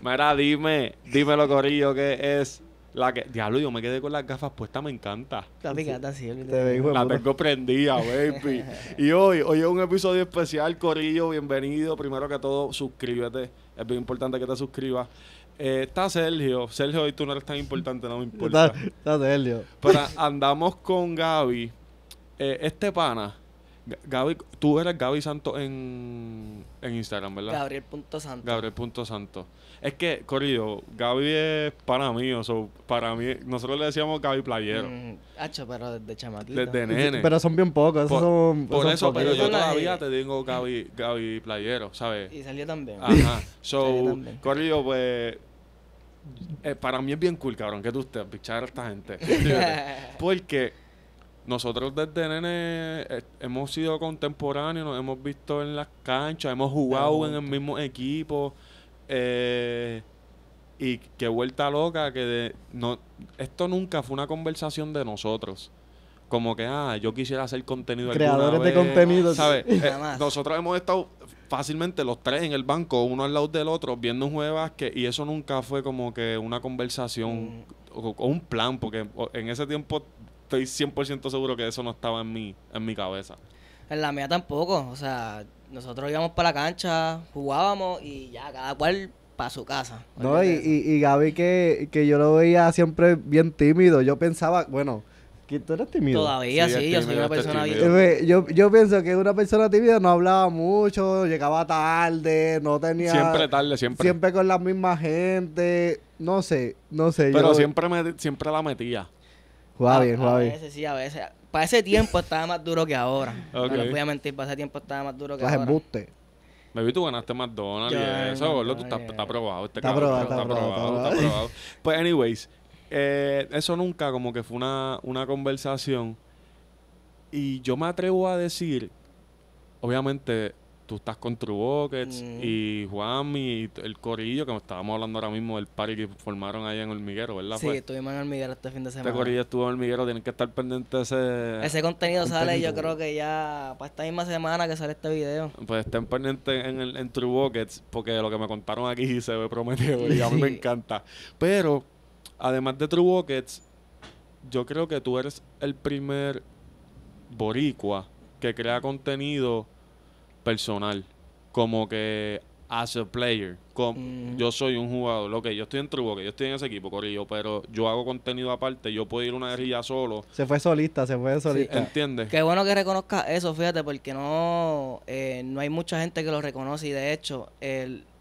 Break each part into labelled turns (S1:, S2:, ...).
S1: Mira, dime, dímelo, Corillo, que es la que. Diablo, yo me quedé con las gafas puestas, me encanta. La picata, sí. Te la tengo prendida, baby. y hoy, hoy es un episodio especial, Corillo, bienvenido. Primero que todo, suscríbete. Es bien importante que te suscribas. Eh, está Sergio. Sergio, hoy tú no eres tan importante, no me importa.
S2: Está, Sergio.
S1: Pero andamos con Gaby. Eh, este pana. Gaby, tú eres Gaby Santos en, en Instagram, ¿verdad? Gabriel.santo. Gabriel.santo. Es que, corrido, Gaby es para mí, o para mí, nosotros le decíamos Gaby Playero. Mm,
S3: hacho, pero desde chamatito. Desde
S1: nene. Pero son
S2: bien pocos, esos por, son. Por eso, pero yo todavía
S1: te digo Gaby, Gaby Playero, ¿sabes? Y salió también. Ajá. So, pues. Eh, para mí es bien cool, cabrón, que tú estés pichar a esta gente. Porque nosotros desde nene eh, hemos sido contemporáneos, nos hemos visto en las canchas, hemos jugado en el mismo equipo. Eh, y qué vuelta loca que no esto nunca fue una conversación de nosotros como que ah yo quisiera hacer contenido creadores de contenido sabes eh, nosotros hemos estado fácilmente los tres en el banco uno al lado del otro viendo un juego y eso nunca fue como que una conversación mm. o, un plan porque en ese tiempo estoy 100% seguro que eso no estaba en mi en mi cabeza
S3: en la mía tampoco o sea nosotros íbamos para la cancha, jugábamos y ya cada cual para su casa.
S2: No, y, y, Gaby que, que yo lo veía siempre bien tímido, yo pensaba, bueno, que tú eres
S3: tímido. Todavía sí, yo soy una persona tímida.
S2: Eh, yo, yo pienso que una persona tímida no hablaba mucho, llegaba tarde, no tenía. Siempre tarde, siempre. Siempre con la misma gente. No sé, no sé. Pero siempre,
S1: me, siempre la metía. Jugaba bien, A veces
S3: sí, a veces para ese tiempo estaba más duro que ahora. No les voy a mentir, para ese tiempo estaba más duro que Las ahora. Embuste.
S1: vi tú ganaste McDonald's y eso, boludo, Tú estás está aprobado. Este está aprobado, está aprobado. Pues, anyways, eh, eso nunca como que fue una, una conversación. Y yo me atrevo a decir, obviamente, tú estás con True mm. y Juan y el Corillo, que estábamos hablando ahora mismo del party que formaron ahí en Hormiguero, ¿verdad? Sí, pues,
S3: estuvimos en Hormiguero este fin de este semana. Este Corillo
S1: estuvo en Hormiguero, tienen que estar pendientes ese... Ese
S3: contenido, sale yo creo que ya para esta misma semana que sale este video.
S1: Pues estén pendientes en, el, en True porque lo que me contaron aquí se ve prometido... y a mí me encanta. Pero, además de True yo creo que tú eres el primer boricua que crea contenido personal, como que as a player, como, mm. yo soy un jugador, lo que yo estoy en Truboque yo estoy en ese equipo, Corillo, pero yo hago contenido aparte, yo puedo ir una guerrilla solo.
S3: Se
S2: fue solista, se fue
S1: solista. ¿Entiendes?
S3: Qué bueno que reconozca eso, fíjate, porque no, eh, no hay mucha gente que lo reconoce y de hecho,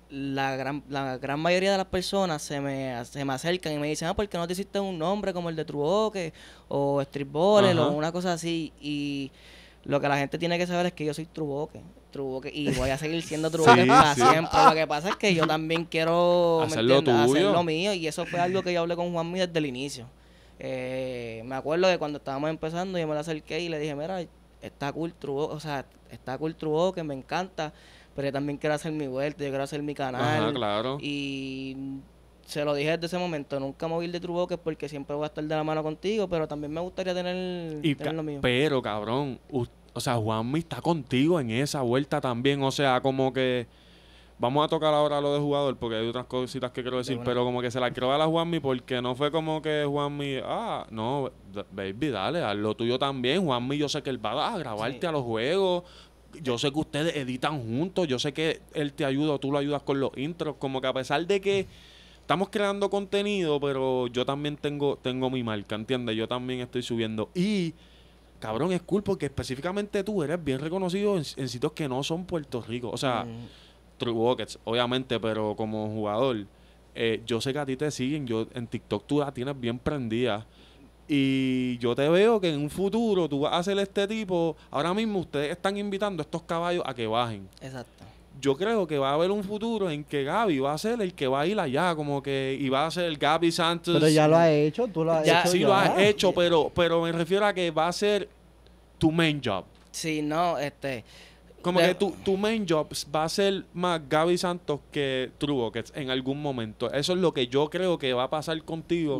S3: la gran, la gran mayoría de las personas se me, se me acercan y me dicen, ah, ¿por qué no te hiciste un nombre como el de Truboque o Street o una cosa así? Y lo que la gente tiene que saber es que yo soy Truboque y voy a seguir siendo ...Trubo... para siempre. Lo que pasa es que yo también quiero hacer lo mío y eso fue algo que yo hablé con Juan mí desde el inicio. Eh, me acuerdo que cuando estábamos empezando yo me lo acerqué y le dije, mira, está cool Trubo... o sea, está cool ...que me encanta, pero yo también quiero hacer mi vuelta, yo quiero hacer mi canal. Y se lo dije desde ese momento, nunca me voy a ir de truboque porque siempre voy a estar de la mano contigo, pero también me gustaría tener, tener lo mío.
S1: Pero, cabrón, usted o sea, Juanmi está contigo en esa vuelta también. O sea, como que. Vamos a tocar ahora lo de jugador porque hay otras cositas que quiero decir, pero como que se la quiero a la Juanmi porque no fue como que Juanmi, ah, no, baby, dale, haz lo tuyo también. Juanmi, yo sé que él va a grabarte a los juegos. Yo sé que ustedes editan juntos, yo sé que él te ayuda o tú lo ayudas con los intros. Como que a pesar de que estamos creando contenido, pero yo también tengo, tengo mi marca, ¿entiendes? Yo también estoy subiendo. Y cabrón, es cool porque específicamente tú eres bien reconocido en, sitios que no son Puerto Rico. O sea, True Walkers, obviamente, pero como jugador, eh, yo sé que a ti te siguen, yo en TikTok tú la tienes bien prendida. Y yo te veo que en un futuro tú vas a hacer este tipo. Ahora mismo ustedes están invitando a estos caballos a que bajen. Exacto yo creo que va a haber un futuro en que Gaby va a ser el que va a ir allá, como que y va a ser el Gaby Santos. Pero ya lo ha
S3: hecho, tú lo has hecho. Sí, lo has
S1: hecho, pero, pero me refiero a que va a ser tu main job.
S3: Sí, no, este.
S1: Como que tu, tu main job va a ser más Gaby Santos que True que en algún momento. Eso es lo que yo creo que va a pasar contigo,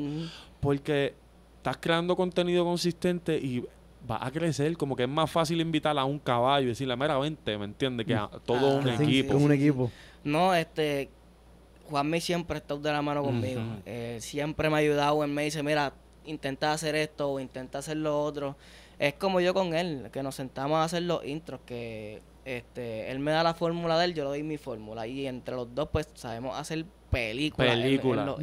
S1: porque estás creando contenido consistente y va a crecer, como que es más fácil invitar a un caballo y decirle, mira,
S3: vente, ¿me entiendes?
S1: Que a, mm. todo un ah, equipo. Sí, un equipo.
S3: No, este, Juanmi siempre está de la mano conmigo. Eh, siempre me ha ayudado. Él me dice, mira, intenta hacer esto o intenta hacer lo otro. Es como yo con él, que nos sentamos a hacer los intros, que este, él me da la fórmula de él, yo le doy mi fórmula. Y entre los dos, pues, sabemos hacer películas. Película.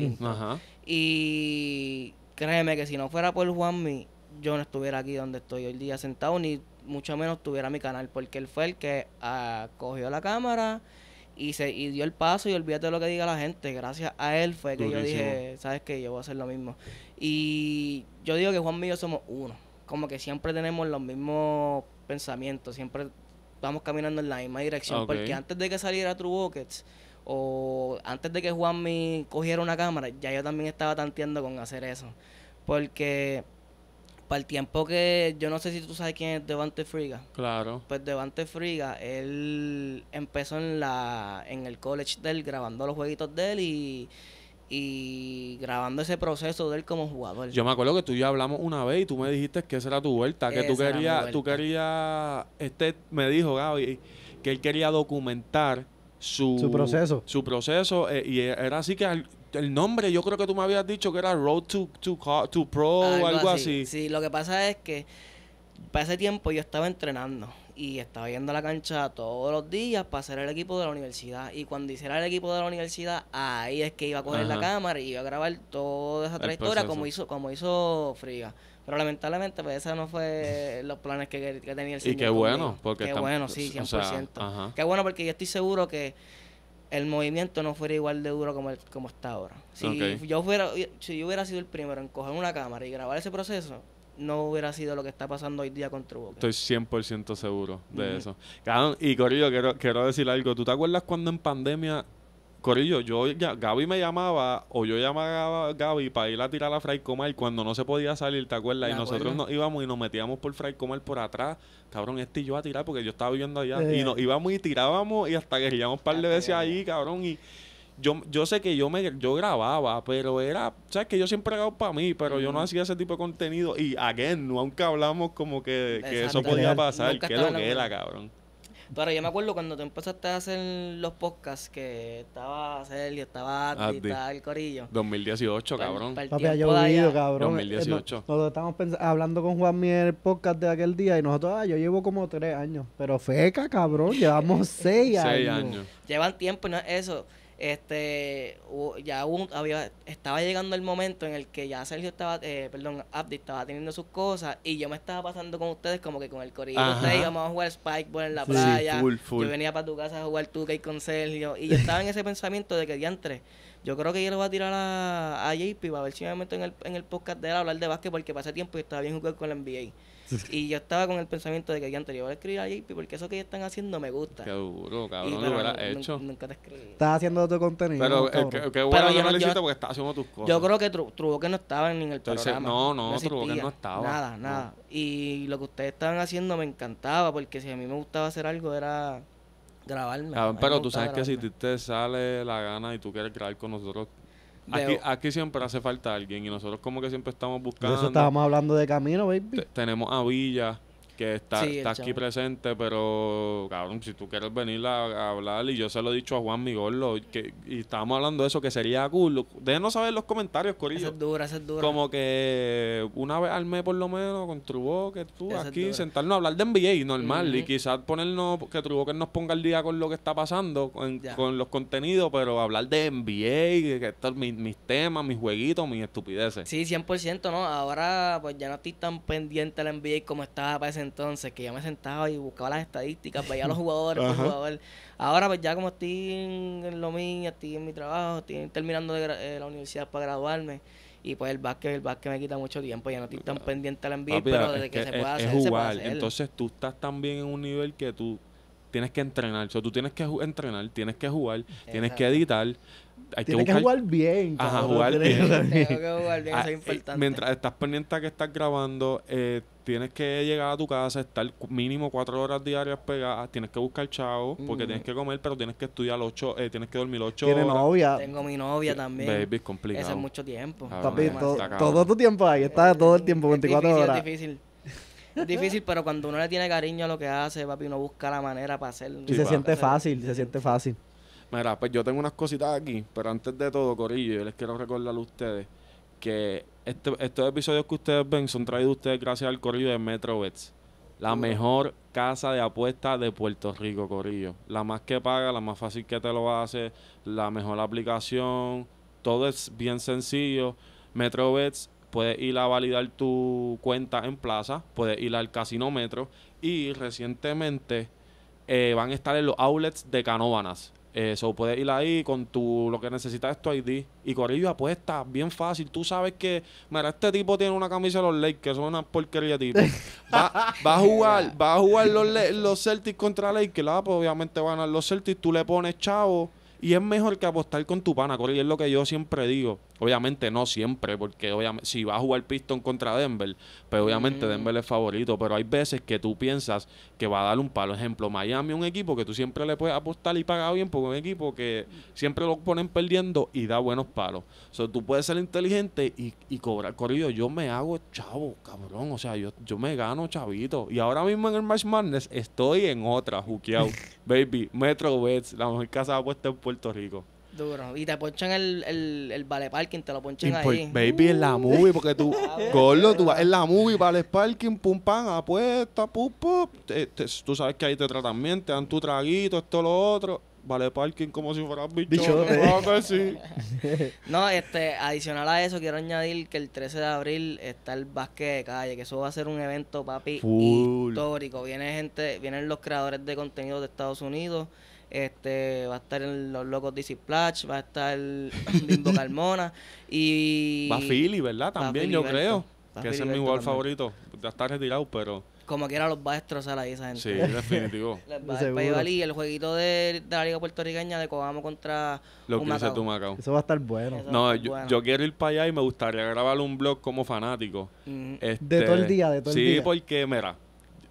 S3: Y créeme que si no fuera por Juanmi, yo no estuviera aquí donde estoy hoy día sentado, ni mucho menos tuviera mi canal, porque él fue el que ah, cogió la cámara y se dio el paso y olvídate de lo que diga la gente. Gracias a él fue que yo dije, sabes qué? yo voy a hacer lo mismo. Y yo digo que Juan y yo somos uno, como que siempre tenemos los mismos pensamientos, siempre vamos caminando en la misma dirección, porque antes de que saliera True o antes de que Juanmi cogiera una cámara, ya yo también estaba tanteando con hacer eso, porque para el tiempo que yo no sé si tú sabes quién es Devante Friga. Claro. Pues Devante Friga, él empezó en la en el college de él grabando los jueguitos de él y, grabando ese proceso de él como jugador. Yo
S1: me acuerdo que tú y yo hablamos una vez y tú me dijiste que esa era tu vuelta, que tú querías tú querías este me dijo Gaby que él quería documentar su, proceso. Su proceso eh, y era
S3: así que al, el nombre yo creo que tú me habías dicho que era Road to, to Pro o algo así. Sí, lo que pasa es que para ese tiempo yo estaba entrenando y estaba yendo a la cancha todos los días para hacer el equipo de la universidad. Y cuando hiciera el equipo de la universidad, ahí es que iba a coger la cámara y iba a grabar toda esa trayectoria como hizo, como hizo Friga. Pero lamentablemente, pues, esos no fue los planes que, tenía el señor. Y qué bueno, porque... Qué bueno, sí, 100%. Qué bueno porque yo estoy seguro que el movimiento no fuera igual de duro como, el, como está ahora. Si, yo fuera, si yo hubiera sido el primero en coger una cámara y grabar ese proceso, no hubiera sido lo que está pasando hoy día con Trubo.
S1: Estoy 100% seguro de eso. y Corillo, quiero, quiero decir algo. ¿Tú te acuerdas cuando en pandemia Corillo, yo ya, Gaby me llamaba o yo llamaba a Gaby para ir a tirar a Fray y cuando no se podía salir, ¿te acuerdas? y nosotros nos íbamos y nos metíamos por Fray Comal por atrás, cabrón, este y yo a tirar porque yo estaba viviendo allá. Y nos íbamos y tirábamos y hasta guerrillamos un par de veces ahí, cabrón. Y yo, yo sé que yo me yo grababa, pero era, sabes que yo siempre grababa para mí, pero yo no hacía ese tipo de contenido y again, aunque hablamos como que, que eso podía pasar, que lo que era, cabrón.
S3: Pero yo me acuerdo cuando tú empezaste a hacer los podcasts que estaba Sergio, estaba y el Corillo.
S1: 2018, cabrón. ha cabrón. 2018.
S2: nosotros estamos hablando con Juan Mier el podcast de aquel día y nosotros, ah, yo llevo como tres años. Pero feca, cabrón, llevamos seis años. Seis años.
S3: Llevan tiempo y no es eso este ya había, estaba llegando el momento en el que ya Sergio estaba, eh, perdón, Abdi estaba teniendo sus cosas y yo me estaba pasando con ustedes como que con el corillo. Ustedes íbamos a jugar spike Spikeball en la playa. Yo venía para tu casa a jugar tú que con Sergio. Y yo estaba en ese pensamiento de que diantre. Yo creo que yo lo voy a tirar a, a va a ver si me meto en el, en el podcast de él a hablar de básquet porque pasé tiempo y estaba bien jugando con la NBA. y yo estaba con el pensamiento de que antes yo a escribir a porque eso que ellos están haciendo me gusta. Qué duro, cabrón, lo hubieras hecho. Nunca te escribí. Estás
S2: haciendo otro contenido.
S3: Pero eh, qué, qué, bueno que no lo hiciste porque estás haciendo tus cosas. Yo creo que Tru que no estaba en el programa. No, no, no que no estaba. Nada, nada. Y lo que ustedes estaban haciendo me encantaba porque si a mí me gustaba hacer algo era grabarme. pero tú sabes que si
S1: te sale la gana y tú quieres grabar con nosotros, Aquí, siempre hace falta alguien y nosotros como que siempre estamos buscando. De eso estábamos
S2: hablando de camino, baby.
S1: tenemos a Villa, que está, aquí presente, pero cabrón, si tú quieres venir a, hablar, y yo se lo he dicho a Juan Migorlo, que, y estábamos hablando de eso, que sería cool. Déjenos saber los comentarios, Corillo.
S3: dura, Como
S1: que una vez al mes por lo menos con Trubo, que tú aquí, sentarnos a hablar de NBA normal, y quizás ponernos, que Trubo que nos ponga al día con lo que está
S3: pasando, con,
S1: los contenidos, pero hablar de NBA, que mis, temas, mis jueguitos, mis estupideces. Sí,
S3: 100%, ¿no? Ahora pues ya no estoy tan pendiente de la NBA como estaba para entonces, que ya me sentaba y buscaba las estadísticas, veía a los jugadores, Ahora, pues ya como estoy en lo mío, estoy en mi trabajo, estoy terminando de eh, la universidad para graduarme. Y pues el básquet, el básquet me quita mucho tiempo, ya no estoy tan ah, pendiente al envío, pero desde que, se pueda hacer, jugar. Entonces
S1: tú estás también en un nivel que tú tienes que entrenar. O sea, tú tienes que entrenar, tienes que jugar, tienes que editar, hay que, jugar bien. Ajá, jugar bien. Tengo que jugar bien, Mientras estás pendiente que estás grabando, eh, tienes que llegar a tu casa, estar mínimo cuatro horas diarias pegadas, tienes que buscar chavo, porque tienes mm. que comer, pero tienes que estudiar ocho, eh, tienes que dormir ocho horas. novia. Tengo mi
S3: novia también. es complicado. Eso es mucho tiempo. todo
S2: tu tiempo ahí, está eh, todo el tiempo,
S1: 24 horas. Es
S3: difícil. difícil, pero cuando uno le tiene cariño a lo que hace, papi, uno busca la manera para hacerlo. Y se
S1: siente
S2: fácil, se siente fácil.
S1: Mira, pues yo tengo unas cositas aquí, pero antes de todo, Corillo, yo les quiero recordar a ustedes que este, estos episodios que ustedes ven son traídos ustedes gracias al Corillo de MetroBets. La mejor casa de apuestas de Puerto Rico, Corillo. La más que paga, la más fácil que te lo hace, la mejor aplicación. Todo es bien sencillo. MetroBets, puedes ir a validar tu cuenta en plaza, puedes ir al casino Metro. Y recientemente eh, van a estar en los outlets de Canóbanas. Eso, puedes ir ahí con tu lo que necesitas es tu ID. Y Corillo apuesta bien fácil. Tú sabes que, mira, este tipo tiene una camisa de los Lakers, que una porquería tipo. Va, a jugar, va a jugar los, los Celtics contra Lakers, ah, pues, obviamente van a los Celtics, tú le pones chavo y es mejor que apostar con tu pana, Corey. Es lo que yo siempre digo. Obviamente no siempre, porque obviamente, si va a jugar Piston contra Denver, pero pues obviamente Denver es favorito. Pero hay veces que tú piensas que va a dar un palo. Ejemplo, Miami, un equipo que tú siempre le puedes apostar y pagar bien, porque un equipo que siempre lo ponen perdiendo y da buenos palos. O sea, tú puedes ser inteligente y, cobrar corrido. Yo me hago chavo, cabrón. O sea, yo, yo me gano chavito. Y ahora mismo en el Match Madness estoy en otra, juqueado. Baby, Metro Bets, la mejor casa ha puesto en Puerto Rico.
S3: Duro. Y te ponchan el, el, el Vale Parking, te lo ponchan ahí. Baby,
S1: en la uh. movie, porque tú, ah, gordo, tú vas en la movie, Vale Parking, pum, pam, apuesta, pum, pum. tú sabes que ahí te tratan bien, te dan tu traguito, esto, lo otro. Vale Parking como si fueras bicho. Ah, pues
S3: no, este, adicional a eso, quiero añadir que el 13 de abril está el básquet de calle, que eso va a ser un evento, papi, histórico. Viene gente, vienen los creadores de contenido de Estados Unidos este va a estar en Los Locos DC Splash, va a estar Limbo Carmona y... Va Philly,
S1: ¿verdad? También yo creo. que ese es mi jugador favorito. Ya está retirado, pero...
S3: Como quiera los va a la ahí esa gente. Sí, definitivo. va a el jueguito de, la Liga Puertorriqueña de Cobamo contra Lo que dice Tu Macao. Eso va
S2: a estar bueno.
S1: no, yo, yo, quiero ir para allá y me gustaría grabar un blog como fanático. Mm. de todo el este, día, de todo el día. Sí, porque, mira,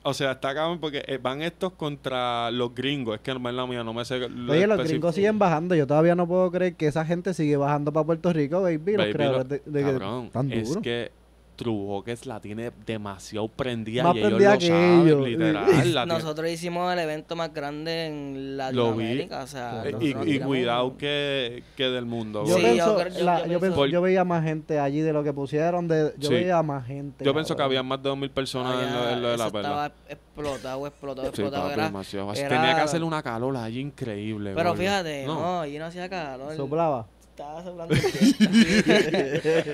S1: o sea, está cabrón porque eh, van estos contra los gringos. Es que no la mía, no me sé. Lo Oye, los gringos
S2: siguen bajando. Yo todavía no puedo creer que esa gente sigue bajando para Puerto Rico, baby. baby los creadores lo, de,
S1: que tan duro. Es que True Hawkers la tiene demasiado prendida más y ellos lo saben, literal. nosotros
S3: hicimos el evento más grande en Latinoamérica. O sea, eh, y, cuidado
S1: que, del mundo. Yo, yo,
S3: la,
S2: yo, pienso, yo, veía más gente allí de lo que pusieron. De, yo veía más gente.
S1: Yo pienso que había más de 2.000 personas en, lo, de la perla. Estaba
S3: explotado, explotado, explotado. era, Tenía que hacerle
S1: una calor allí increíble. Pero fíjate, no,
S3: Allí no hacía calor. Soplaba.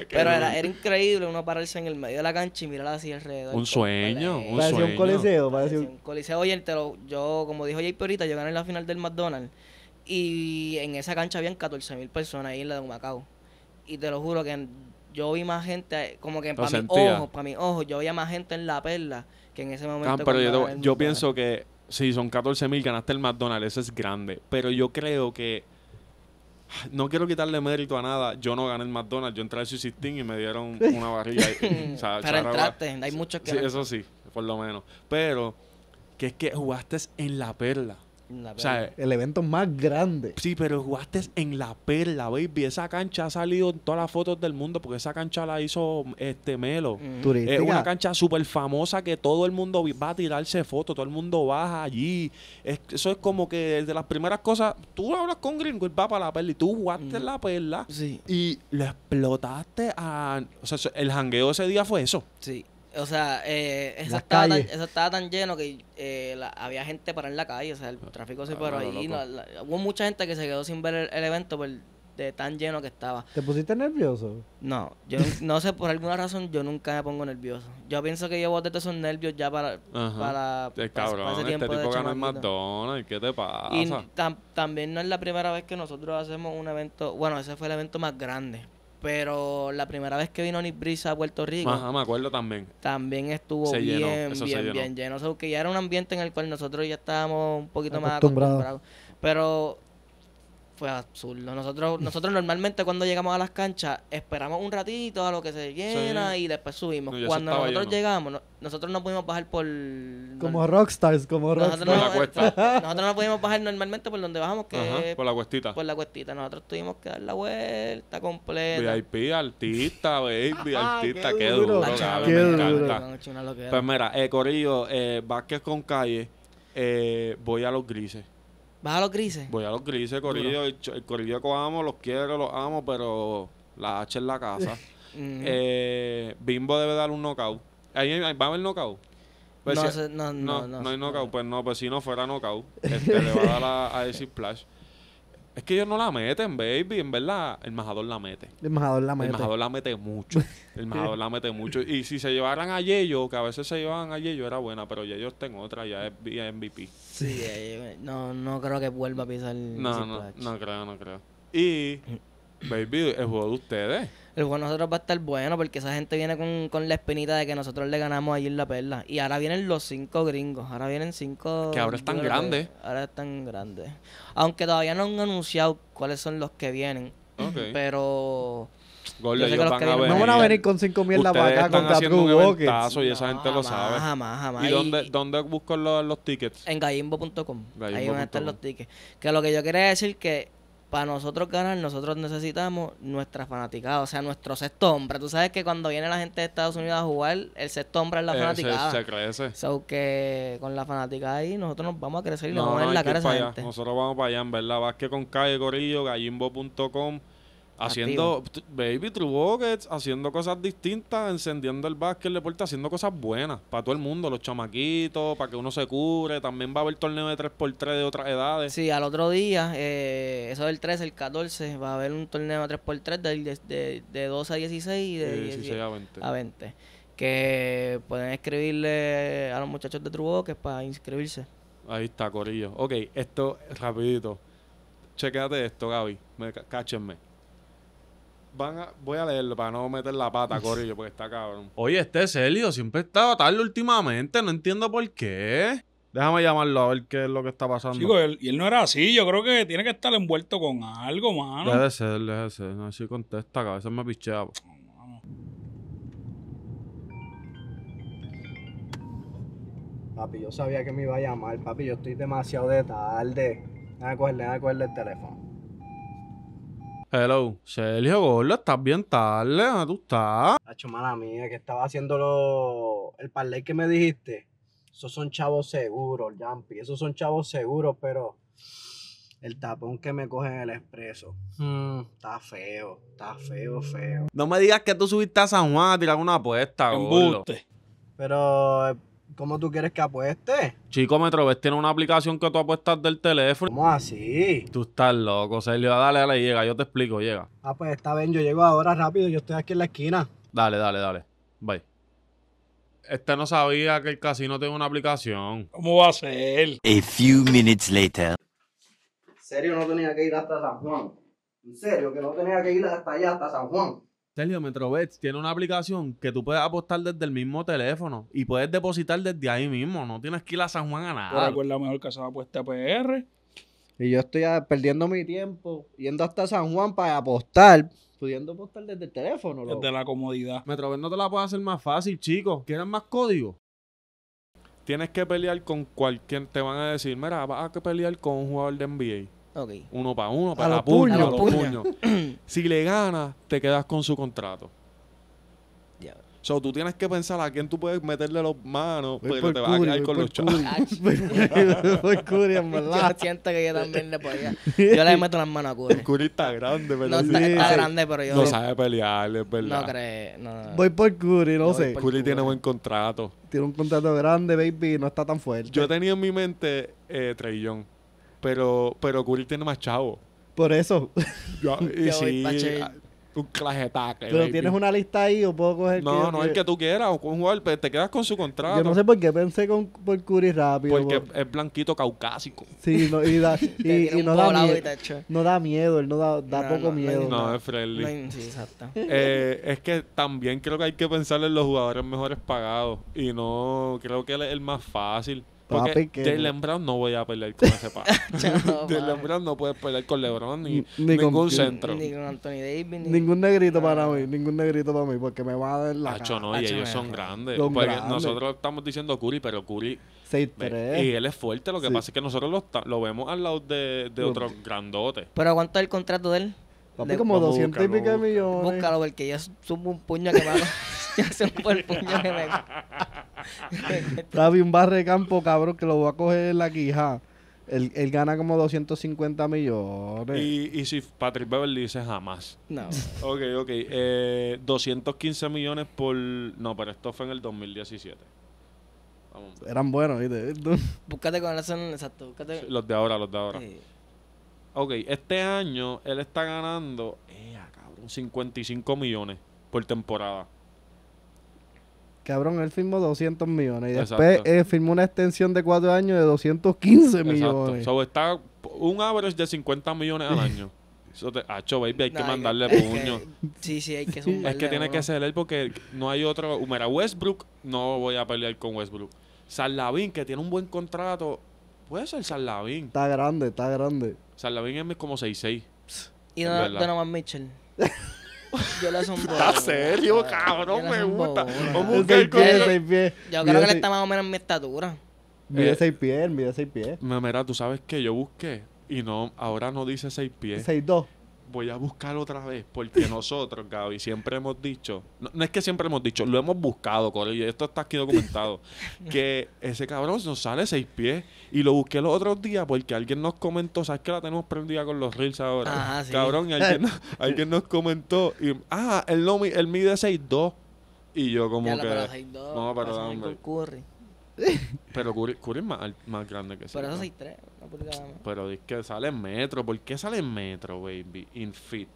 S3: Pero era, increíble uno pararse en el medio de la cancha y mirar así alrededor. Un sueño, un parecía sueño. un coliseo. un coliseo. Oye, te lo, yo, como dijo Jay ahorita, yo gané la final del McDonald's y en esa cancha habían 14 mil personas ahí en la de Macao Y te lo juro que yo vi más gente, como que para mi ojos, para mis ojos, yo había más gente en la perla que en ese ah, momento. yo,
S1: pienso que si son 14 mil, ganaste el McDonald's, eso es grande. Pero yo creo que no quiero quitarle mérito a nada. Yo no gané el McDonald's, yo entré al Sistín y me dieron una barriga. Ahí. o
S3: hay muchos que. Sí, eso
S1: sí, por lo menos. Pero que es que jugaste en la perla. O sea, el evento más grande. Sí, pero jugaste en la perla, baby. Esa cancha ha salido en todas las fotos del mundo porque esa cancha la hizo este Melo. Eh, turista Es una cancha súper famosa que todo el mundo va a tirarse fotos, todo el mundo baja allí. eso es como que desde las primeras cosas, tú hablas con Gringo y va para la perla y tú jugaste en la perla sí. y lo explotaste a... O sea, el jangueo ese día fue eso. Sí.
S3: O sea, eh, eso, estaba tan, estaba tan, lleno que eh, había gente para en la calle, o sea, el tráfico se ah, paró ahí. hubo mucha gente que se quedó sin ver el, evento por, de tan lleno que estaba. ¿Te
S2: pusiste nervioso?
S3: No, yo no sé, por alguna razón yo nunca me pongo nervioso. Yo pienso que yo boté esos nervios ya para... para, cabrón, este tipo gana en McDonald's,
S1: ¿qué te pasa? Y
S3: también no es la primera vez que nosotros hacemos un evento, bueno, ese fue el evento más grande pero la primera vez que vino ni Brisa a Puerto Rico. Ajá,
S1: me acuerdo también.
S3: También estuvo bien, bien, bien lleno. O sea, que ya era un ambiente en el cual nosotros ya estábamos un poquito más acostumbrados. Pero fue absurdo. Nosotros, nosotros normalmente cuando llegamos a las canchas esperamos un ratito a lo que se llena y después subimos. cuando nosotros llegamos, nosotros no pudimos bajar por... Como rockstars,
S2: como rockstars.
S3: Nosotros, no pudimos bajar normalmente por donde bajamos, que por la cuestita. Por la cuestita. Nosotros tuvimos que dar la vuelta completa.
S1: VIP, artista, baby, ah, artista. qué, duro, qué duro. Pues mira, eh, Corillo, eh, Vázquez con Calle, eh, voy a los grises.
S3: ¿Vas a los grises?
S1: Voy a los grises, corrido, El, el Corillo que amo, los quiero, los amo, pero la H en la casa. Mm. eh, Bimbo debe dar un knockout. Ahí, va a haber knockout. Pues no, no, no, no, hay knockout. Pues no, pues si no fuera knockout, este, le va a dar a, a decir Splash. Es que ellos no la meten, baby. En verdad, el majador la mete.
S2: El majador la mete. El majador
S1: la mete mucho. el majador la mete mucho. Y si se llevaran a Yeyo, que a veces se llevaban a Yeyo, era buena, pero Yeyo está en otra, ya es MVP.
S3: Sí, eh, no, no creo que vuelva a pisar. No, no, no
S1: creo, no creo. Y Baby, el juego de ustedes.
S3: El juego de nosotros va a estar bueno porque esa gente viene con, la espinita de que nosotros le ganamos allí en la perla. Y ahora vienen los cinco gringos. Ahora vienen cinco. Que ahora están grandes. Ahora están grandes. Aunque todavía no han anunciado cuáles son los que vienen. Pero. Gol, No van a venir con cinco mierdas para acá están contra un Y esa gente lo sabe. Jamás, jamás. ¿Y, dónde, busco los, tickets? En gallimbo.com. Ahí van a estar los tickets. Que lo que yo quería decir que para nosotros ganar, nosotros necesitamos nuestra fanaticada, o sea, nuestro sexto hombre. Tú sabes que cuando viene la gente de Estados Unidos a jugar, el sexto hombre es la fanaticada. Se, se crece. So que con la fanaticada ahí, nosotros nos vamos a crecer y nos vamos a ver la cara a
S1: Nosotros vamos para allá, en verdad. que con calle, Corillo gallimbo.com. Haciendo Baby True haciendo cosas distintas, encendiendo el básquet, el haciendo cosas buenas para todo el mundo, los chamaquitos, para que uno se cubre También va a haber torneo de 3x3
S3: de otras edades. Sí, al otro día, eh, eso del 13, el 14, va a haber un torneo de 3x3 de, de, 12 a 16 y de, 16 a 20. A 20. Que pueden escribirle a los muchachos de True que para inscribirse.
S1: Ahí está, Corillo. Ok, esto, rapidito. Chequéate esto, Gaby. cáchenme voy a leerlo para no meter la pata, Corillo, porque está cabrón. Oye, este Celio siempre está tarde últimamente, no entiendo por qué. Déjame llamarlo a ver qué es lo que está pasando. Chico, y él no era así. Yo creo que tiene que estar envuelto con algo, mano. Debe ser, debe ser. No sé si contesta, que a veces me pichea. papillo
S2: Papi, yo sabía que me iba a llamar, papi. Yo estoy demasiado de tarde. déjame cogerle el teléfono.
S1: Hello, Sergio Gordo, estás bien tarde, ¿dónde tú estás?
S2: Hacho, mala mía, que estaba haciendo lo... el parlay que me dijiste. Esos son chavos seguros, Jampi, esos son chavos seguros,
S1: pero el tapón que me coge en el expreso. Hmm.
S2: está feo,
S1: está feo, feo. No me digas que tú subiste a San Juan a tirar una apuesta,
S2: Pero eh, ¿Cómo tú quieres que apueste?
S1: Chico, ves tiene una aplicación que tú apuestas del teléfono. ¿Cómo así? Tú estás loco, Sergio. Dale, dale, llega. Yo te explico, llega. Ah,
S2: pues está bien. Yo llego ahora rápido. Yo estoy aquí en la esquina.
S1: Dale, dale, dale. Bye. Este no sabía que el casino tenía una aplicación. ¿Cómo va a ser?
S3: A few minutes later.
S2: ¿En serio no tenía que ir hasta San Juan? ¿En serio que no tenía que ir
S1: hasta allá, hasta San Juan? Sergio Metrobets tiene una aplicación que tú puedes apostar desde el mismo teléfono y puedes depositar desde ahí mismo. No tienes que ir a San Juan a nada. recuerda mejor casa de apuesta PR.
S2: Y yo estoy ah, perdiendo mi tiempo
S1: yendo hasta San Juan para apostar. Pudiendo apostar desde el teléfono, Desde la comodidad. Metrobet no te la puede hacer más fácil, chicos. ¿Quieren más código? Tienes que pelear con cualquier. Te van a decir, mira, vas a que pelear con un jugador de NBA uno para uno, para los puños. puño, los puños. si le ganas, te quedas con su contrato. O So, tú tienes que pensar a quién tú puedes meterle los manos, voy pero te vas a caer con los chavos.
S3: verdad. Yo que yo también le Yo le meto las manos a Curry. Curry está grande, pero no, está, grande, pero yo... No sabe pelear, es verdad. No cree, no,
S2: Voy por
S1: Curry, no sé. Curry, tiene buen contrato.
S2: Tiene un contrato grande, baby, no está tan fuerte.
S1: Yo tenía en mi mente eh, Trey pero, pero Curry tiene más chavo. Por eso. Yo, y sí, un clajetaque. Pero tienes una
S2: lista ahí o puedo coger. No, no, el que
S1: tú quieras o un jugador, pues, te quedas con su contrato. Yo no sé por
S2: qué pensé con, por Curry rápido. Porque
S1: es blanquito caucásico.
S2: Sí, no, y, da, y, no, da miedo, no da miedo, él no da, da poco miedo.
S1: No, es friendly. exacto. Eh, es que también creo que hay que pensar en los jugadores mejores pagados y no creo que él es el más fácil. Porque no voy a pelear con ese pa. Jalen Brown no puede pelear con LeBron ni, con ningún centro. Anthony
S3: Davis.
S2: Ningún negrito para mí, ningún negrito para mí, porque me va a dar la no, y ellos
S1: son grandes. Nosotros estamos diciendo Curry, pero Curry... 6 Y él es fuerte, lo que pasa es que nosotros lo, vemos al lado de, otros grandotes.
S3: ¿Pero cuánto es el contrato de él? es de, como 200 y pico millones. Búscalo, porque yo sumo un puño que va Hace un el puño
S2: un barre de campo, cabrón, que lo voy a coger en la quija. Él, gana como 250 millones.
S1: Y, y si Patrick Beverly dice jamás. No. ok, ok. 215 eh, millones por. No, pero esto fue en el 2017.
S3: Eran buenos, ¿viste? búscate con exacto.
S1: los de ahora, los de ahora. Ok, este año él está ganando. Eh, 55 millones por temporada.
S2: Cabrón, él firmó 200 millones y después eh, firmó una extensión de cuatro años de 215 Exacto. millones.
S1: So, está un average de 50 millones al año. Eso baby, hay que mandarle puño.
S3: sí, sí, hay que Es que tiene que ser
S1: él porque no hay otro. Mira, Westbrook, no voy a pelear con Westbrook. Salavín, que tiene un buen contrato, puede ser Salavín.
S3: Está grande,
S2: está grande.
S3: Salavín
S1: es como 6'6". Y Donovan
S3: Mitchell. Yo le asombro ¿Está serio, cabrón? Me gusta. el seis pies. Yo creo que él está más o menos en mi estatura.
S2: Mide eh, seis pies, mide seis pies.
S1: Mira, tú sabes que yo busqué y no, ahora no dice seis pies. Seis dos voy a buscar otra vez, porque nosotros, Gaby, siempre hemos dicho, no, es que siempre hemos dicho, lo hemos buscado, y esto está aquí documentado, que ese cabrón nos sale seis pies y lo busqué los otros días porque alguien nos comentó, ¿sabes que la tenemos prendida con los reels ahora? Ah, cabrón, y alguien, alguien, nos comentó, y, ah, él, no, él mide 6'2". Y yo como ya que... Pero no, Pero Curry, es más, más, grande que sí. Pero eso 6'3, 3 Pero es que sale en metro. ¿Por qué sale en metro, baby? In feet.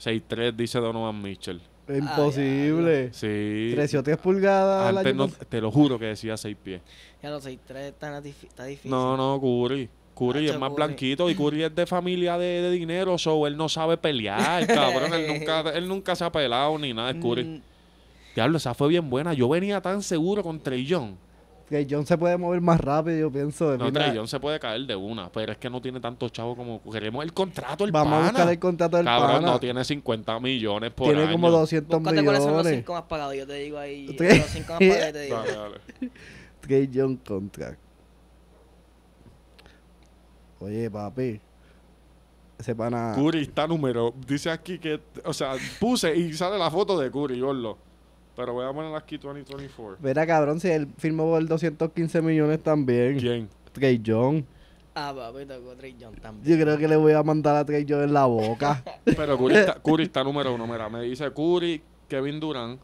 S1: 6'3 dice Donovan Mitchell.
S3: Imposible.
S1: Ah, sí. Creció 3 pulgadas. Antes te lo juro que decía 6 pies.
S3: Ya los 6'3 está, está difícil.
S1: No, no, Curry. Curry es más blanquito y Curry es de familia de, de dinero, so él no sabe pelear, cabrón. él, nunca, él nunca se ha pelado ni nada, es Curry. Diablo, esa fue bien buena. Yo venía tan seguro con Trey John.
S2: Trey John se puede mover más rápido, yo pienso. No, Trey
S1: Young se puede caer de una, pero es que no tiene tantos chavos como queremos. El contrato, el Vamos pana. a buscar el contrato del Cabrón, no tiene 50 millones por tiene año. Tiene como 200 Búscate millones. cuáles son los 5 más pagados, yo te digo ahí. Los 5 más pagados, te digo. Dale, dale. Trey Young
S2: contract. Oye, papi. Ese pana...
S1: Curry está número. Dice aquí que. O sea, puse y sale la foto de Curry, Orlo. Pero voy a poner aquí 2024.
S2: Verá, cabrón, si él firmó por 215 millones también. ¿Quién? Trey John.
S1: Ah, papi, tocó Trey John también. Yo creo que
S2: le voy a mandar a Trey John en la boca.
S1: Pero Curry está, Curry está número uno, mira. Me dice Curry, Kevin Durant,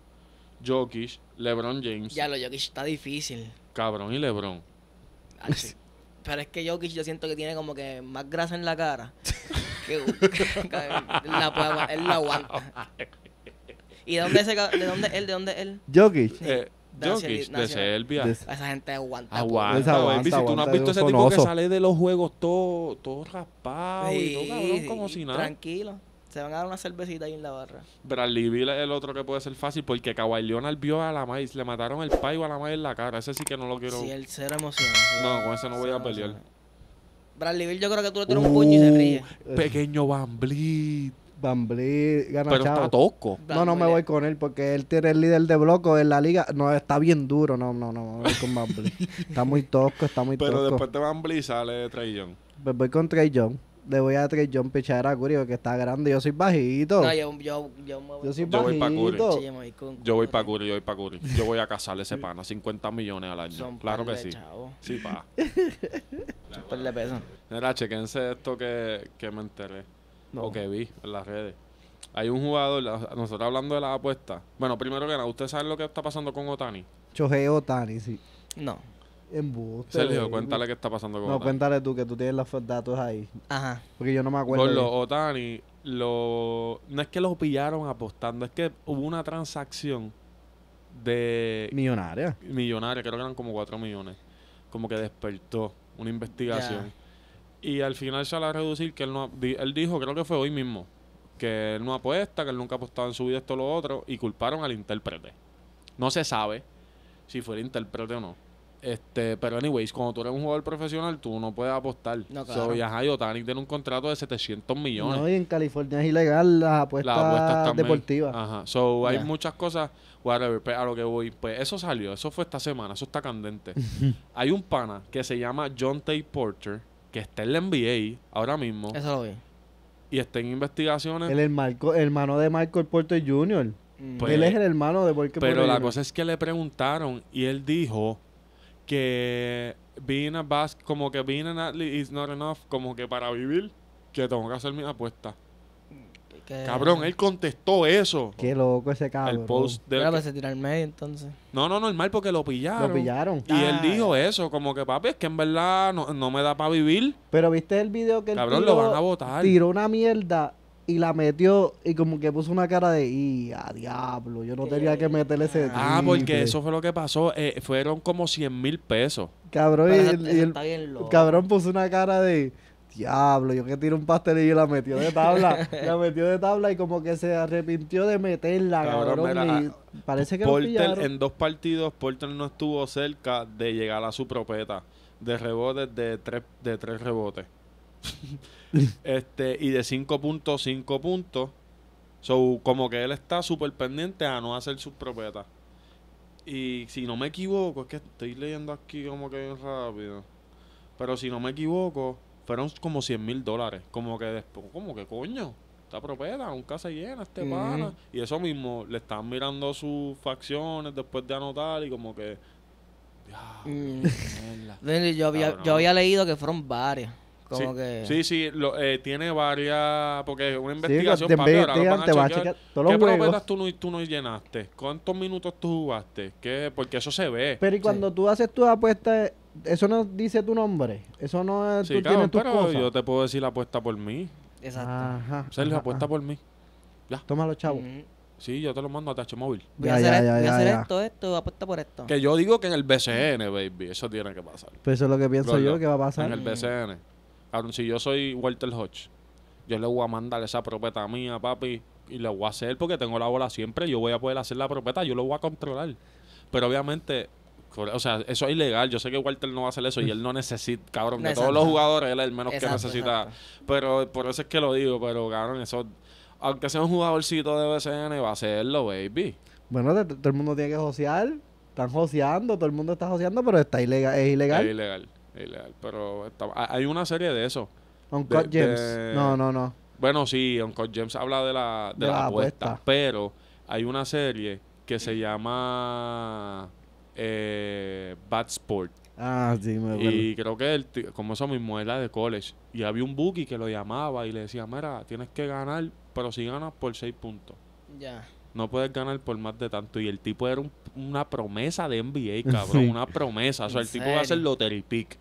S1: Jokic, LeBron James.
S3: Ya, lo Jokic está difícil.
S1: Cabrón y LeBron.
S3: Ah, Pero es que Jokic yo siento que tiene como que más grasa en la cara. que, él la aguanta. ¿Y de dónde es él? ¿De dónde él? ¿De dónde él? Jokic. Eh, Jokic, de Serbia. Esa gente aguanta. Aguanta, Si tú no has visto ese tipo que sale de los juegos todo, todo raspado y todo cabrón como si nada. Tranquilo. Se van a dar una cervecita ahí en la barra.
S1: Bradley es el otro que puede ser fácil porque Kawhi Leonard vio a la maíz. Le mataron el payo a la maíz en la cara. Ese sí que no lo quiero. Sí,
S3: el cero emociona.
S1: No, con ese no voy a pelear.
S3: Bradley yo creo que tú le tienes un uh, puño y se ríe.
S1: Eh.
S2: Pequeño bamblito. Van Vliet Pero está tosco.
S1: No, no me voy con él porque
S2: él tiene el líder de bloco en la liga. No, está bien duro. No, no, no, me voy con Van está muy tosco, está muy tosco. Pero después
S1: de Van sale Trey Young.
S2: Pues voy con Trey Le voy a Trey Young pichar a Curry que está grande. Yo soy bajito. No, yo,
S3: yo, yo,
S1: voy yo soy yo bajito. Voy yo voy para Curry, yo voy para Curry. Yo voy a casarle ese pana. 50 millones al año. claro que sí. Sí, pa.
S3: Son de
S1: Mira, chequense esto que, que me enteré que vi en las redes. Hay un jugador, nosotros hablando de las apuestas. Bueno, primero que nada, usted sabe lo que está pasando con Otani?
S2: Choje Otani, sí. No. En buste,
S1: Sergio, cuéntale qué está pasando con Otani. No, cuéntale
S2: tú, que tú tienes los datos ahí. Ajá. Porque yo no me acuerdo. Con los
S1: Otani, lo... no es que los pillaron apostando, es que hubo una transacción de... Millonaria. Millonaria, creo que eran como 4 millones. Como que despertó una investigación. Y al final va a reducir que él, no, él dijo, creo que fue hoy mismo, que él no apuesta, que él nunca apostaba en su vida esto o lo otro, y culparon al intérprete. No se sabe si fue intérprete o no. Este, pero anyways, cuando tú eres un jugador profesional, tú no puedes apostar. No, claro. So, y ajá, tiene un contrato de 700 millones. No, y
S2: en California es ilegal las apuestas, deportivas.
S1: Ajá. So, hay muchas cosas, whatever, pues, a lo que voy. Pues eso salió, eso fue esta semana, eso está candente. hay un pana que se llama John Tay Porter, que está en la NBA ahora mismo. Eso lo vi. Y está en investigaciones. El, hermano,
S2: hermano de Michael Porter Jr. Mm. él pues, es el hermano de Michael Pero la cosa
S1: es que le preguntaron y él dijo que being a bas como que being an athlete is not enough, como que para vivir, que tengo que hacer mi apuesta... Cabrón, él contestó eso Qué loco ese cabrón. No, post No, no, normal, porque lo pillaron. Lo pillaron. Y él ah, dijo eso, como que papi, es que en verdad no, me da para vivir. Pero viste el video que él Cabrón, lo van a votar tiró
S2: una mierda y la metió y como que puso una cara de y a diablo, yo no tenía que meterle ese Ah, porque eso
S1: fue lo que pasó. Eh, fueron como 100 mil pesos.
S2: Cabrón, y el- cabrón puso una cara de diablo, yo que tiro un pastelillo y la metió de tabla. la metió de tabla y como que se arrepintió de meterla, cabrón. Ah, parece que Porter, en
S1: dos partidos, Porter no estuvo cerca de llegar a su propeta de rebotes de tres, de tres rebotes. este, y de cinco puntos. Cinco puntos como que él está súper pendiente a no hacer su propeta Y si no me equivoco, es que estoy leyendo aquí como que rápido. Pero si no me equivoco, fueron como 100 mil dólares. Como que después, como que coño, está propeda, un casa llena este pana. Y eso mismo, le están mirando sus facciones después de anotar y como que...
S3: Mm. yo, había, leído que fueron varias. Como sí, que... sí,
S1: sí eh, tiene varias. Porque una investigación para ¿Qué tú no, llenaste? ¿Cuántos minutos tú jugaste? Porque eso se ve. Pero y cuando
S2: tú haces tus apuestas eso no dice tu nombre. Eso no es. Sí, claro, yo
S1: te puedo decir la apuesta por mí. Exacto. Ajá. Sergio, apuesta por mí. Ya. Tómalo, chavo. Sí, yo te lo mando a Tacho Móvil. Voy, ya, a, hacer ya, ya, a esto,
S3: esto, apuesta por esto.
S1: Que yo digo que en el BCN, baby, eso tiene que pasar. Pues eso es lo que pienso yo, que va a pasar. En el BCN. aún si yo soy Walter Hodge, yo le voy a mandar esa propeta mía, papi, y le voy a hacer porque tengo la bola siempre, yo voy a poder hacer la propeta, yo lo voy a controlar. Pero obviamente o sea, eso es ilegal. Yo sé que Walter no va a hacer eso y él no necesita, cabrón, de todos los jugadores, él es el menos que necesita. Pero por eso es que lo digo, pero cabrón, eso, aunque sea un jugadorcito de BCN, va a serlo, baby.
S2: Bueno, todo el mundo tiene que josear. Están joseando, todo el mundo está joseando, pero está ilegal, es ilegal. Es
S1: ilegal, es ilegal. Pero hay una serie de eso. Uncut James. no, no, no. Bueno, sí, Uncut James habla de la, de, la, apuesta, pero hay una serie que se llama Bad Sport.
S2: Ah, sí, me
S3: Y
S1: creo que él, como eso mismo, era de college. Y había un bookie que lo llamaba y le decía, mira, tienes que ganar, pero si ganas por 6 puntos. Ya. No puedes ganar por más de tanto. Y el tipo era una promesa de NBA, cabrón. Una promesa. O sea, el tipo va a hacer... lottery pick.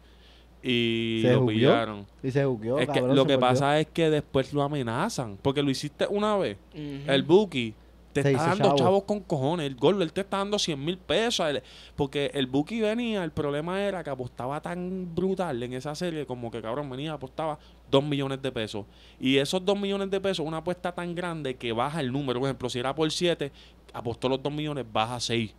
S1: Y lo pillaron. Y se jugueó, que Lo que pasa es que después lo amenazan. Porque lo hiciste una vez. El bookie te está dando chavos con cojones. El gol, él te está dando 100 mil pesos. porque el Buki venía, el problema era que apostaba tan brutal en esa serie, como que cabrón venía, apostaba 2 millones de pesos. Y esos 2 millones de pesos, una apuesta tan grande que baja el número. Por ejemplo, si era por 7, apostó los 2 millones, baja 6.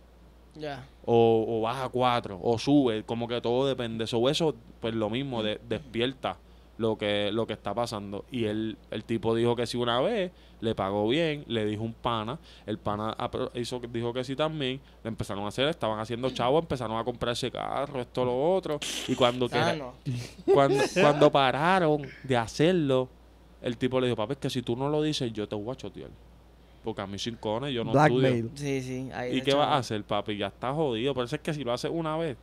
S1: O, baja 4, o sube, como que todo depende. Sobre eso, pues lo mismo, despierta lo que, lo que está pasando. Y el tipo dijo que sí una vez, le pagó bien, le dijo un pana, el pana hizo, dijo que sí también, le empezaron a hacer, estaban haciendo chavo, empezaron a comprar ese carro, esto, lo otro. Y cuando, ah,
S3: cuando, cuando
S1: pararon de hacerlo, el tipo le dijo, papi, es que si tú no lo dices, yo te voy a chotear porque a mí sin cone, yo no tuve
S3: ¿Y qué va vas a hacer,
S1: papi? Ya está jodido. Por es que si lo hace una vez,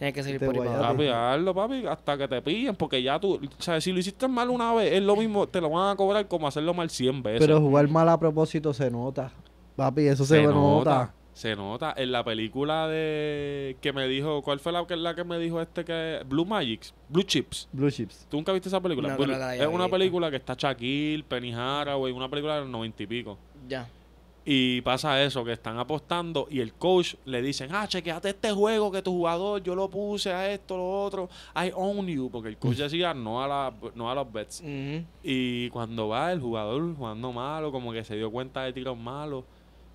S3: Tienes que seguir por ahí. Papi,
S1: hazlo, papi, hasta que te pillen, porque ya tú, o sea, si lo hiciste mal una vez, es lo mismo, te lo van a cobrar como hacerlo mal 100 veces. Pero
S2: jugar mal a propósito se nota. Papi, eso se, nota.
S1: Se nota. En la película de. que me dijo. ¿Cuál fue la que, me dijo este que. Blue Magics. Blue Chips. Blue Chips. ¿Tú nunca viste esa película? No, es una película que está Shaquille, Penny güey, una película de los noventa y pico. Ya. Y pasa eso, que están apostando y el coach le dicen, ah, chequeate este juego que tu jugador, yo lo puse a esto, lo otro, I own you, porque el coach mm. decía no a, no a los bets. Mm-hmm. Y cuando va el jugador jugando malo, como que se dio cuenta de tiros malos.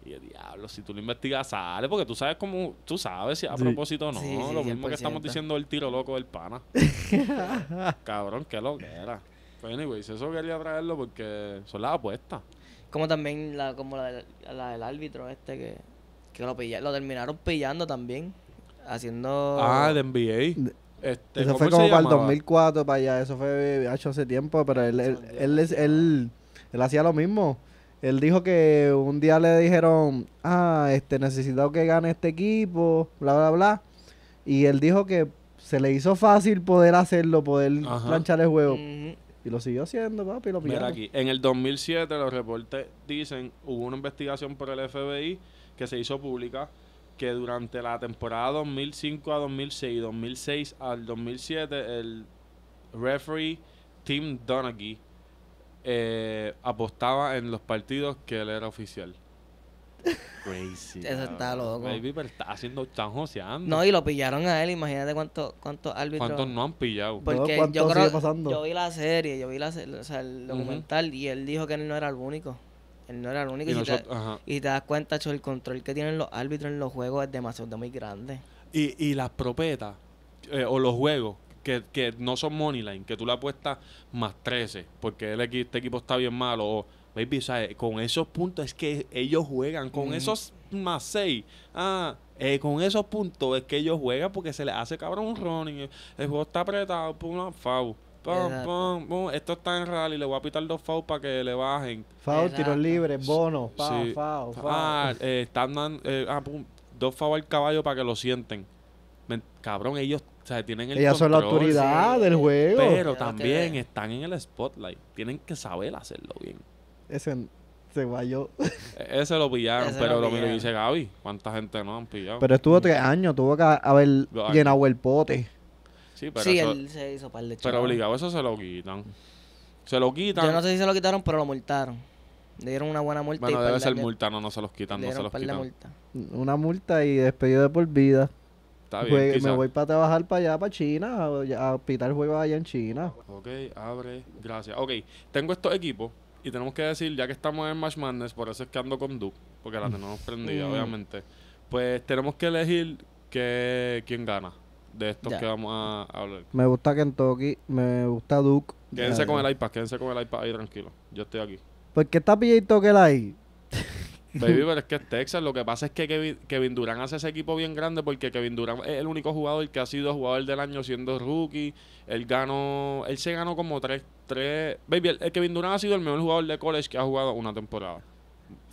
S1: Y el diablo, si tú lo investigas, sale, porque tú sabes cómo, tú sabes si a propósito no, lo mismo que estamos diciendo el tiro loco del pana. Cabrón, qué lo que era. Pues, anyways, eso quería traerlo
S3: porque son las apuestas. Como también la, como la, del, árbitro este que, lo pilla, lo terminaron pillando también. Haciendo. Ah, de NBA.
S1: Este, eso fue como para el
S2: 2004, para allá. Eso fue hecho hace tiempo, pero él, él, él, hacía lo mismo. Él dijo que un día le dijeron, ah, este, necesitado que gane este equipo, bla, bla, bla. Y él dijo que se le hizo fácil poder hacerlo, poder planchar el juego. Y lo siguió haciendo, papi, lo Mira aquí,
S1: en el 2007 los reportes dicen, hubo una investigación por el FBI que se hizo pública que durante la temporada 2005 a 2006 2006 al 2007 el referee Tim Donaghy eh, apostaba en los partidos que él era oficial. Crazy. Eso está loco. Baby, pero está haciendo, están No, y lo
S3: pillaron a él. Imagínate cuánto, cuántos árbitros. ¿Cuántos no han pillado? Porque yo vi la serie, yo vi el documental y él dijo que él no era el único. Él no era el único. Y, te, das cuenta, el control que tienen los árbitros en los juegos es demasiado muy grande. Y, las propetas,
S1: eh, o los juegos, que, no son money line que tú le apuestas más 13, porque el, este equipo está bien malo, o Baby, o sea, eh, con esos puntos es que ellos juegan, con esos más seis, ah, eh, con esos puntos es que ellos juegan porque se les hace cabrón un running, el juego está apretado, pum, una Pum, pum, esto está en rally, le voy a pitar dos fouls para que le bajen.
S2: Foul, tiros libres, bono, foul, ah,
S1: eh, están dando, ah, dos fouls al caballo para que lo sienten. cabrón, ellos o sea, tienen el Ellas son la autoridad del juego. pero también están en el spotlight. Tienen que saber hacerlo bien.
S2: Ese se guayó.
S1: E-, ese lo pillaron, pero lo, que lo dice Gaby. ¿Cuánta gente no han pillado? Pero
S2: estuvo tres años, tuvo que haber llenado el pote.
S1: Sí, pero sí, él se hizo par de Pero obligado, eso se lo quitan. Se lo quitan. Yo no sé
S3: si se lo quitaron, pero lo multaron. Le dieron una buena multa. Bueno, debe ser multa, no, no se los quitan, no se los quitan.
S2: Una multa y despedido de por vida.
S3: Está bien, Me voy para trabajar para allá, para China,
S2: a pitar juegos allá en China.
S1: Ok, abre, gracias. Ok, tengo estos equipos y tenemos que decir, ya que estamos en Match Madness, por eso es que ando con Duke, porque la mm. tenemos prendida, mm. obviamente. Pues tenemos que elegir que, quién gana de estos que vamos a, hablar.
S2: Me gusta Kentucky, me gusta Duke. Quédense con
S1: el iPad, quédense con el iPad ahí tranquilo. Yo estoy aquí.
S2: ¿Por qué está que el ahí?
S1: Baby, pero es que es Texas. Lo que pasa es que Kevin, Durant hace ese equipo bien grande porque Kevin Durant es el único jugador que ha sido jugador del año siendo rookie. Él ganó, él se ganó como tres, tres. Baby, el, Kevin Durant ha sido el mejor jugador de college que ha jugado una temporada.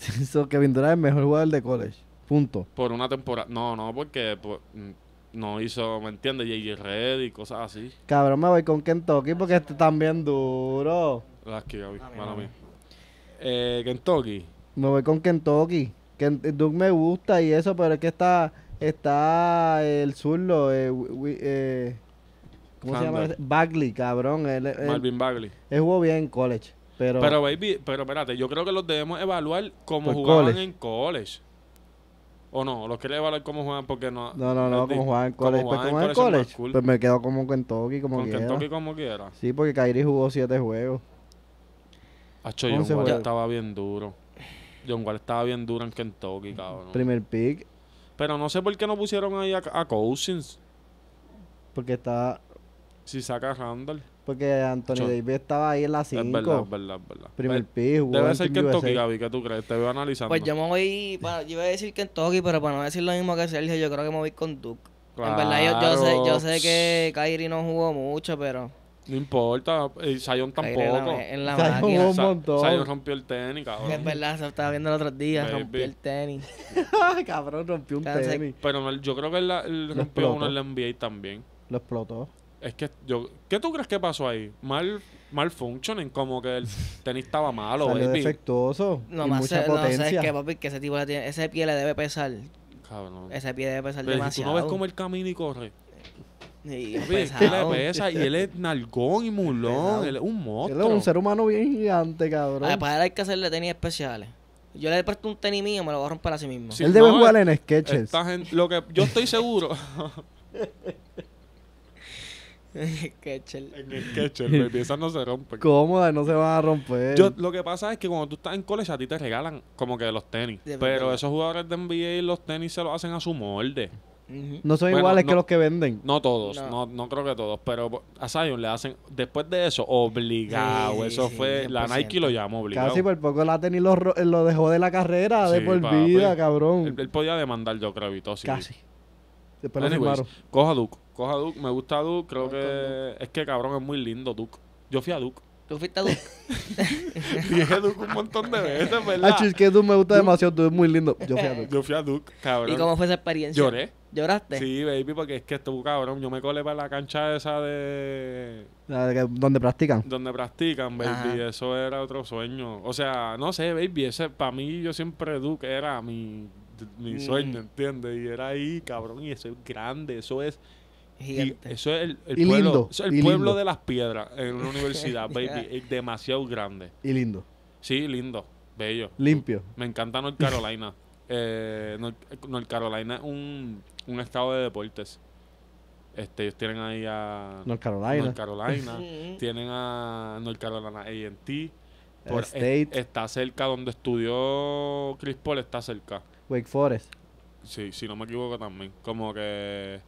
S2: Eso, Kevin Durant es el mejor jugador de college. Punto.
S1: Por una temporada. No, no, porque mm, no hizo, ¿me entiendes? J.J. Red y cosas así.
S2: Cabrón, me voy con Kentucky porque este también duro.
S1: Las que, vi. Kentucky.
S2: Me voy con Kentucky. Que eh, Duke me gusta y eso, pero es que está, está el zurdo, eh, eh ¿cómo se llama? Bagley, cabrón. Él, Marvin Bagley. Él jugó bien en college. Pero, pero
S1: baby, pero espérate, yo creo que los debemos evaluar como jugaban en college. ¿O no? ¿Los quieres evaluar cómo juegan? Porque no... No, no, no, como juegan en college. Pues,
S2: college, pues me quedo como Kentucky, como con Kentucky como quiera. Sí, porque Kyrie jugó siete juegos.
S1: Acho, yo juego? estaba bien duro. John Wall estaba bien duro en Kentucky, cabrón. Primer pick. Pero no sé por qué no pusieron ahí a, Cousins.
S2: Porque está.
S1: Si saca Randall.
S2: Porque Anthony Davis estaba ahí en la 5. Es verdad, es
S1: verdad, verdad. Primer pick. Debe ser Kentucky, Gaby, ¿qué tú crees? Te veo analizando. Pues yo
S3: me voy. yo iba a decir Kentucky, pero para no decir lo mismo que Sergio, yo creo que me voy con Duke.
S1: En verdad, yo, yo, sé, yo sé
S3: que Kyrie no jugó mucho, pero.
S1: No importa, y Zion tampoco. En la rompió el tenis, cabrón. Es
S3: verdad, se estaba viendo el otro día, rompió el tenis. cabrón, rompió un tenis.
S1: Pero yo creo que él, rompió uno en la NBA también. Lo explotó. Es que yo... ¿Qué tú crees que pasó ahí? Mal mal como que el tenis estaba malo, Salió defectuoso. No, más mucha potencia. No, ¿sabes
S3: papi? Que ese tipo tiene... Ese pie le debe pesar. Cabrón. Ese pie debe pesar demasiado. Si no ves cómo
S1: el camina y corre. Y, y él es
S3: nalgón y mulón, un monstruo. es un
S2: ser humano bien gigante,
S3: cabrón. Ah, para él hay que hacerle tenis especiales. Yo le he puesto un tenis mío, me lo voy a romper a sí mismo. él debe jugar eh, en sketches. lo que yo estoy seguro.
S1: sketcher. En el baby. Esas no se rompen.
S2: ¿Cómo? No se van a romper. Yo,
S1: lo que pasa es que cuando tú estás en college, a ti te regalan como que los tenis. pero esos jugadores de NBA, los tenis se los hacen a su molde. No son iguales que los que venden. No todos, no. creo que todos, pero a Zion le hacen, después de eso, obligado. eso fue, la Nike lo llamó obligado. Casi
S2: por poco la tenía lo, lo dejó de la carrera de por vida, cabrón.
S1: Él, podía demandar, yo creo, Casi. Después coja Duke, coja Duke, me gusta Duke, creo que es que cabrón es muy lindo Duke. Yo fui a Duke. Tú fuiste a Duke. Dije Duke un montón de veces, ¿verdad? Ah, es que Duke me gusta
S2: demasiado. Duke es muy lindo. Yo fui a Duke. Yo
S1: fui a Duke, cabrón. ¿Y cómo fue esa experiencia? Lloré. ¿Lloraste? Sí, baby, porque es que estuvo cabrón. Yo me colé para la cancha esa de...
S3: La de donde practican.
S1: Donde practican, baby. Eso era otro sueño. O sea, no sé, baby. Ese, para mí, yo siempre Duke era mi, mi mm. sueño, ¿entiendes? Y era ahí, cabrón. Y eso es grande. Eso es eso es el, pueblo, de las piedras en una universidad, baby. Es demasiado grande. Y lindo. Sí, lindo. Bello. Limpio. Me encanta North Carolina. eh, North, Carolina es un, estado de deportes. Este, ellos tienen ahí a North Carolina. North Carolina. tienen a North Carolina AT. Por State. está cerca donde estudió Chris Paul, está cerca.
S2: Wake Forest.
S1: Sí, si no me equivoco también. Como que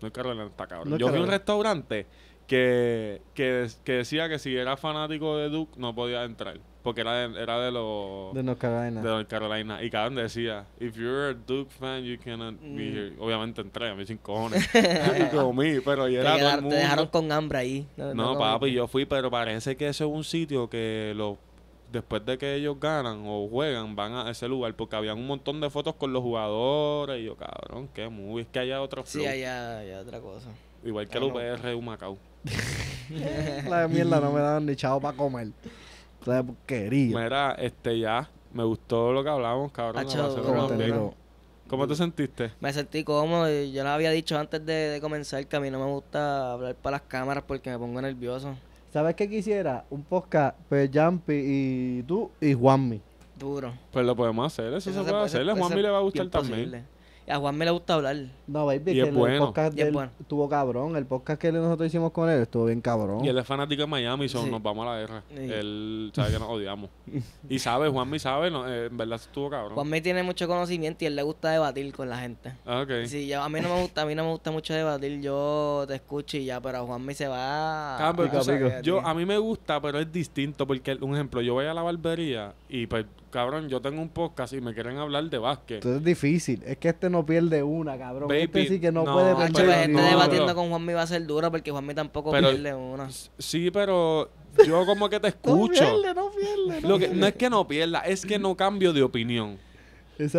S1: no es Carolina está cabrón. Yo vi un restaurante que, que, que, decía que si era fanático de Duke no podía entrar. Porque era de, era de los... De North Carolina. De North Carolina. Y cabrón decía, if you're a Duke fan, you cannot be mm. here. Obviamente entré, a mí sin cojones. y comí, pero ya era todo el mundo. Te dejaron con hambre ahí. No, papi, yo fui, pero parece que ese es un sitio que los después de que ellos ganan o juegan, van a ese lugar porque había un montón de fotos con los jugadores. Y yo, cabrón, Que muy, Es que haya otro flow. Sí,
S3: haya otra cosa.
S1: Igual que el UPR
S2: la mierda no me daban ni chavo para comer. Era
S1: porquería. Mira, este ya, me gustó lo que hablamos, cabrón. ¿cómo, ¿Cómo te mm, sentiste?
S3: Me sentí cómodo. Yo lo había dicho antes de, de comenzar que a mí no me gusta hablar para las cámaras porque me pongo nervioso.
S2: ¿Sabes qué quisiera? Un podcast, pues Jampi
S1: y tú y Juanmi. Duro. Pues lo podemos hacer, eso, se, puede hacer. A Juanmi le va a gustar también. A Juan me le gusta hablar. No, baby, y que el podcast
S2: estuvo cabrón. El podcast que nosotros hicimos con él estuvo bien cabrón. Y él es
S1: fanático de Miami, son nos vamos a la guerra. Él sabe que nos odiamos. y sabe, Juan sabe, eh, en verdad estuvo cabrón. Juan
S3: tiene mucho conocimiento y él le gusta debatir con la gente. Ah, sí, a mí no me gusta, a mí no me gusta mucho debatir. Yo te escucho y ya, pero Juan Juanmi se va. Ah, yo,
S1: a mí me gusta, pero es distinto porque, un ejemplo, yo voy a la barbería y pues cabrón, yo tengo un podcast y me quieren hablar de básquet. Entonces
S2: es difícil. Es que este no pierde una, cabrón. Este Baby, este sí que no, puede
S3: perder Este debatiendo con Juanmi va a ser duro porque Juanmi tampoco pierde una. Sí, pero yo como que te escucho. no pierde, no pierde. Lo que, no es
S1: que no pierda, es que no cambio de opinión.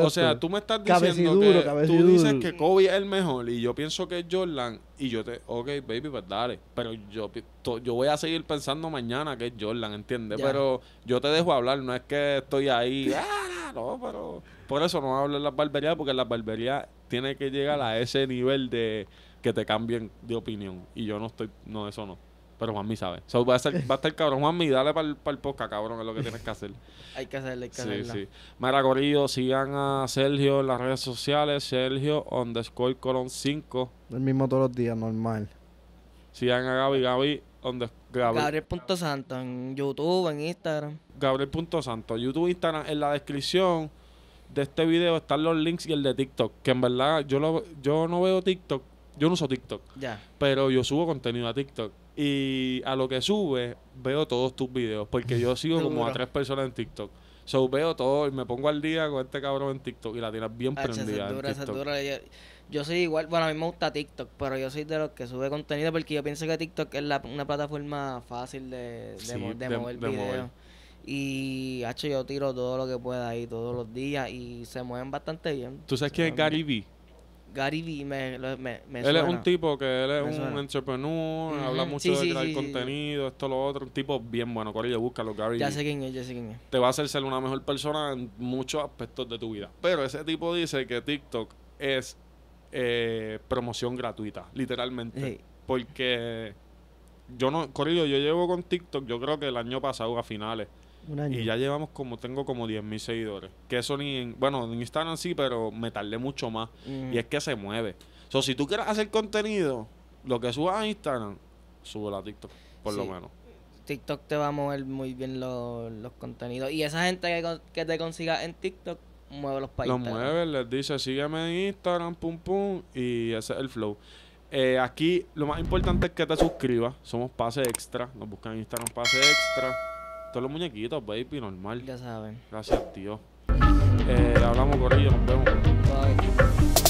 S1: O sea, tú me estás diciendo que tú dices que Kobe es el mejor y yo pienso que es Jordan y yo te, ok, baby, pues dale, pero yo, yo voy a seguir pensando mañana que es Jordan, ¿entiendes? Pero yo te dejo hablar, no es que estoy ahí, ah, no, pero por eso no hablo en las barberías porque las barberías tiene que llegar a ese nivel de que te cambien de opinión y yo no estoy, no, eso no. Pero Juanmi sabe. va, a estar va a estar cabrón. Juanmi, dale para el, podcast, cabrón, es lo que tienes que hacer.
S3: hay que hacerle, hay que Sí,
S1: sí. sigan a Sergio en las redes sociales. Sergio underscore colon 5.
S2: El mismo todos los días, normal.
S1: Sigan a Gaby, Gaby donde Gabriel. Gabriel
S3: Punto Santo en YouTube, en Instagram.
S1: Gabriel Punto Santo, YouTube, Instagram. En la descripción de este video están los links y el de TikTok. Que en verdad yo, lo, yo no veo TikTok. Yo no uso TikTok. Ya. Pero yo subo contenido a TikTok. Y a lo que sube, veo todos tus videos. Porque yo sigo como a tres personas en TikTok. So veo todo y me pongo al día con este cabrón en TikTok y la tiras bien prendida. en Yo,
S3: yo, soy igual, bueno, a mí me gusta TikTok, pero yo soy de los que sube contenido porque yo pienso que TikTok es una plataforma fácil de, de, mover videos. Y, hecho yo tiro todo lo que pueda ahí todos los días y se mueven bastante bien. ¿Tú sabes quién es Gary Vee? Gary Vee me, él es un tipo que él es un entrepreneur, habla mucho de crear
S1: contenido, esto, lo otro. Un tipo bien bueno, Corillo, búscalo, Gary. Ya sé quién es, ya sé quién es. Te va a hacer ser una mejor persona en muchos aspectos de tu vida. Pero ese tipo dice que TikTok es eh, promoción gratuita, literalmente. Porque yo no, Corillo, yo llevo con TikTok, yo creo que el año pasado a finales. Y ya llevamos como, tengo como mil seguidores. Que eso ni, en, bueno, en Instagram sí, pero me tardé mucho más. Y es que se mueve. O so, si tú quieres hacer contenido, lo que subas a Instagram, sube a TikTok, por lo menos.
S3: TikTok te va a mover muy bien los contenidos. Y esa gente que, te consiga en TikTok, mueve los países. Los
S1: mueve, les dice, sígueme en Instagram, pum, pum, y ese es el flow. Eh, aquí lo más importante es que te suscribas. Somos Pase Extra. Nos buscan en Instagram Pase Extra. Todos los muñequitos, baby, normal. Ya saben. Gracias, tío. Eh, hablamos con ellos, nos vemos. Bye.